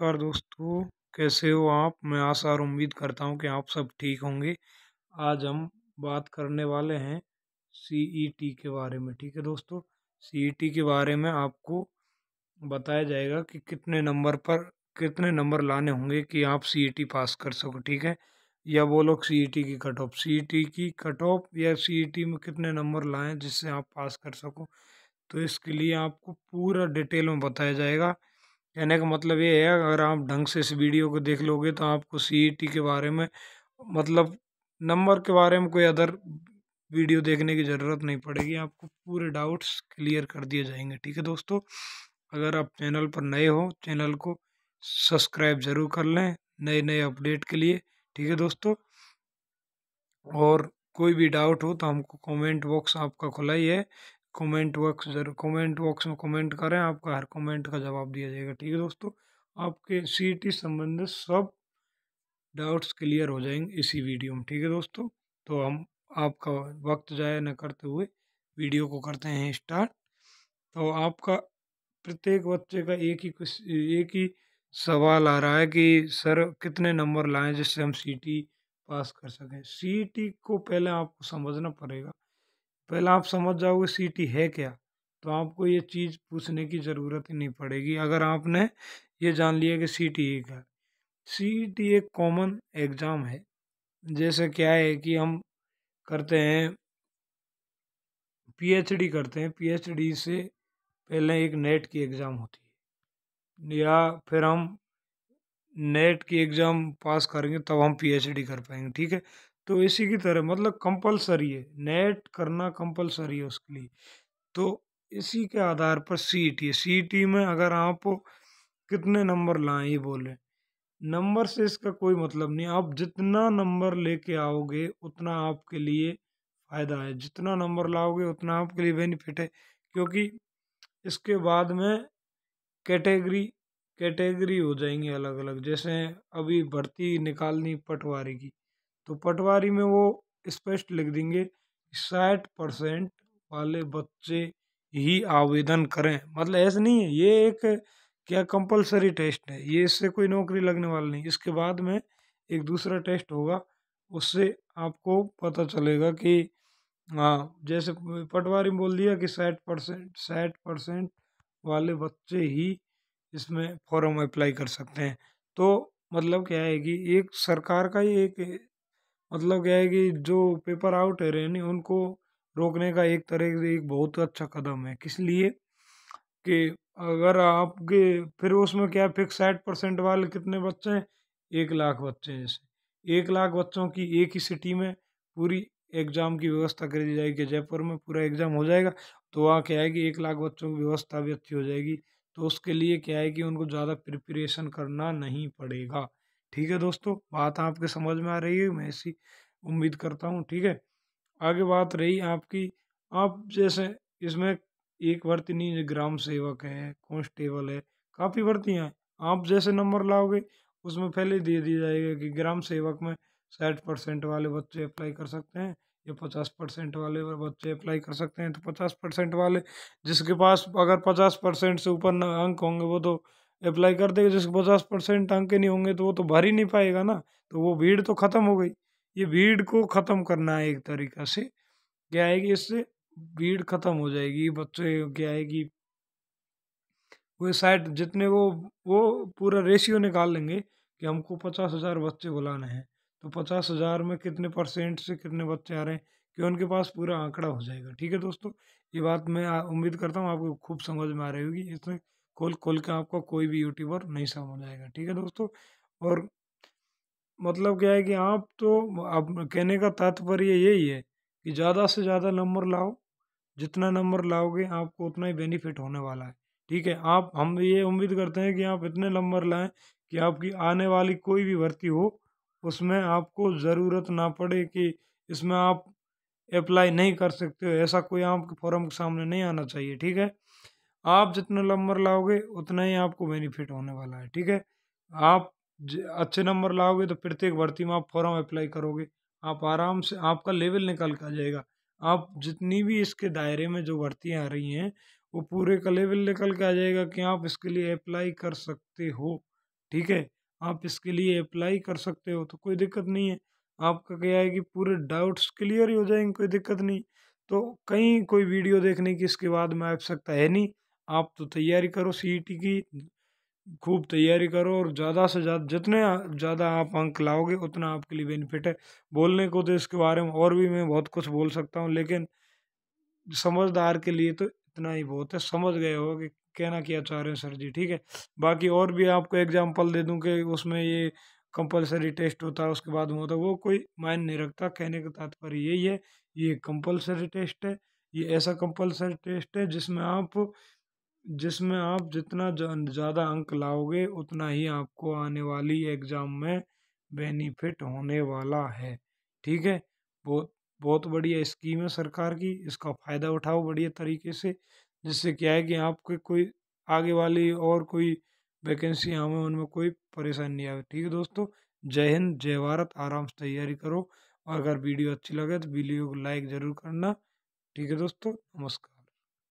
नमस्कार दोस्तों कैसे हो आप मैं आशा और उम्मीद करता हूँ कि आप सब ठीक होंगे आज हम बात करने वाले हैं सीईटी e के बारे में ठीक है दोस्तों सीईटी e के बारे में आपको बताया जाएगा कि कितने नंबर पर कितने नंबर लाने होंगे कि आप सीईटी e पास कर सको ठीक है या वो लोग सीईटी की कट ऑफ टी की कट ऑफ या टी में कितने नंबर लाएँ जिससे आप पास कर सको तो इसके लिए आपको पूरा डिटेल में बताया जाएगा कहने का मतलब ये है अगर आप ढंग से इस वीडियो को देख लोगे तो आपको सी e के बारे में मतलब नंबर के बारे में कोई अदर वीडियो देखने की ज़रूरत नहीं पड़ेगी आपको पूरे डाउट्स क्लियर कर दिए जाएंगे ठीक है दोस्तों अगर आप चैनल पर नए हो चैनल को सब्सक्राइब ज़रूर कर लें नए नए अपडेट के लिए ठीक है दोस्तों और कोई भी डाउट हो तो हमको कमेंट बॉक्स आपका खुला ही है कमेंट बॉक्स जरूर कमेंट बॉक्स में कमेंट करें आपका हर कमेंट का जवाब दिया जाएगा ठीक है दोस्तों आपके टी संबंधित सब डाउट्स क्लियर हो जाएंगे इसी वीडियो में ठीक है दोस्तों तो हम आपका वक्त जाया न करते हुए वीडियो को करते हैं स्टार्ट तो आपका प्रत्येक बच्चे का एक ही एक ही सवाल आ रहा है कि सर कितने नंबर लाएं जिससे हम सीटी पास कर सकें सीटी को पहले आपको समझना पड़ेगा पहले आप समझ जाओगे सी टी है क्या तो आपको ये चीज़ पूछने की ज़रूरत ही नहीं पड़ेगी अगर आपने ये जान लिया कि सी टी है सी टी एक कॉमन एग्ज़ाम है जैसे क्या है कि हम करते हैं पीएचडी करते हैं पीएचडी से पहले एक नेट की एग्ज़ाम होती है या फिर हम नेट की एग्ज़ाम पास करेंगे तब हम पीएचडी कर पाएंगे ठीक है तो इसी की तरह मतलब कंपलसरी है नेट करना कंपलसरी है उसके लिए तो इसी के आधार पर सी टी सी टी में अगर आप कितने नंबर लाएं ये बोले नंबर से इसका कोई मतलब नहीं आप जितना नंबर लेके आओगे उतना आपके लिए फ़ायदा है जितना नंबर लाओगे उतना आपके लिए बेनिफिट है क्योंकि इसके बाद में कैटेगरी कैटेगरी हो जाएंगी अलग अलग जैसे अभी भर्ती निकालनी पटवारी की तो पटवारी में वो स्पष्ट लिख देंगे साठ परसेंट वाले बच्चे ही आवेदन करें मतलब ऐसा नहीं है ये एक क्या कंपलसरी टेस्ट है ये इससे कोई नौकरी लगने वाला नहीं इसके बाद में एक दूसरा टेस्ट होगा उससे आपको पता चलेगा कि हाँ जैसे पटवारी में बोल दिया कि साठ परसेंट साठ परसेंट वाले बच्चे ही इसमें फॉर्म अप्लाई कर सकते हैं तो मतलब क्या है कि एक सरकार का ही एक मतलब क्या है कि जो पेपर आउट है रहने उनको रोकने का एक तरह से एक बहुत अच्छा कदम है किस लिए कि अगर आपके फिर उसमें क्या फिक्स साठ परसेंट वाले कितने बच्चे हैं एक लाख बच्चे हैं जैसे एक लाख बच्चों की एक ही सिटी में पूरी एग्ज़ाम की व्यवस्था कर दी जाएगी जयपुर में पूरा एग्ज़ाम हो जाएगा तो वहाँ क्या है कि एक लाख बच्चों की व्यवस्था भी अच्छी हो जाएगी तो उसके लिए क्या है कि उनको ज़्यादा प्रिपरेशन करना नहीं पड़ेगा ठीक है दोस्तों बात आपके समझ में आ रही है मैं ऐसी उम्मीद करता हूँ ठीक है आगे बात रही आपकी आप जैसे इसमें एक वर्तनी ग्राम सेवक है कॉन्स्टेबल है काफ़ी भर्तियाँ हैं आप जैसे नंबर लाओगे उसमें पहले दे दिया जाएगा कि ग्राम सेवक में साठ परसेंट वाले बच्चे अप्लाई कर सकते हैं या पचास परसेंट वाले बच्चे अप्लाई कर सकते हैं तो पचास परसेंट वाले जिसके पास अगर पचास परसेंट से ऊपर अंक होंगे वो तो अप्लाई कर देगा जिसके पचास परसेंट अंक नहीं होंगे तो वो तो भर ही नहीं पाएगा ना तो वो भीड़ तो ख़त्म हो गई ये भीड़ को ख़त्म करना है एक तरीक़ा से क्या है कि इससे भीड़ ख़त्म हो जाएगी बच्चे क्या है कि वो साइड जितने वो वो पूरा रेशियो निकाल लेंगे कि हमको पचास हज़ार बच्चे बुलाने हैं तो पचास हज़ार में कितने परसेंट से कितने बच्चे आ रहे हैं कि उनके पास पूरा आंकड़ा हो जाएगा ठीक है दोस्तों ये बात मैं उम्मीद करता हूँ आपको खूब समझ में आ रही होगी इसमें खोल खोल के आपका कोई भी यूट्यूबर नहीं समझ आएगा ठीक है दोस्तों और मतलब क्या है कि आप तो अब कहने का तात्पर्य यही है कि ज़्यादा से ज़्यादा नंबर लाओ जितना नंबर लाओगे आपको उतना ही बेनिफिट होने वाला है ठीक है आप हम ये उम्मीद करते हैं कि आप इतने नंबर लाएं कि आपकी आने वाली कोई भी भर्ती हो उसमें आपको ज़रूरत ना पड़े कि इसमें आप अप्लाई नहीं कर सकते हो ऐसा कोई आपके फॉर्म के सामने नहीं आना चाहिए ठीक है आप जितना नंबर लाओगे उतना ही आपको बेनिफिट होने वाला है ठीक है आप अच्छे नंबर लाओगे तो प्रत्येक भर्ती में आप फॉर्म अप्लाई करोगे आप आराम से आपका लेवल निकल के आ जाएगा आप जितनी भी इसके दायरे में जो भर्तियाँ आ रही हैं वो पूरे का लेवल निकल के आ जाएगा कि आप इसके लिए अप्लाई कर सकते हो ठीक है आप इसके लिए अप्लाई कर सकते हो तो कोई दिक्कत नहीं है आपका क्या है कि पूरे डाउट्स क्लियर ही हो जाएंगे कोई दिक्कत नहीं तो कहीं कोई वीडियो देखने की इसके बाद में आवश्यकता है नहीं आप तो तैयारी करो सी e की खूब तैयारी करो और ज़्यादा से ज़्यादा जितने ज़्यादा आप अंक लाओगे उतना आपके लिए बेनिफिट है बोलने को तो इसके बारे में और भी मैं बहुत कुछ बोल सकता हूँ लेकिन समझदार के लिए तो इतना ही बहुत है समझ गए हो कि कहना क्या चाह रहे हैं सर जी ठीक है बाकी और भी आपको एग्जाम्पल दे दूँ कि उसमें ये कंपलसरी टेस्ट होता है उसके बाद में होता है वो कोई मायने नहीं रखता कहने का तात्पर्य यही है ये कंपलसरी टेस्ट है ये ऐसा कंपलसरी टेस्ट है जिसमें आप जिसमें आप जितना ज़्यादा अंक लाओगे उतना ही आपको आने वाली एग्ज़ाम में बेनिफिट होने वाला है ठीक है बहुत बहुत बढ़िया स्कीम है सरकार की इसका फ़ायदा उठाओ बढ़िया तरीके से जिससे क्या है कि आपके कोई आगे वाली और कोई वैकेंसी आवे उनमें कोई परेशानी नहीं आए ठीक है दोस्तों जय हिंद जय भारत आराम से तैयारी करो और अगर वीडियो अच्छी लगे तो वीडियो को लाइक ज़रूर करना ठीक है दोस्तों नमस्कार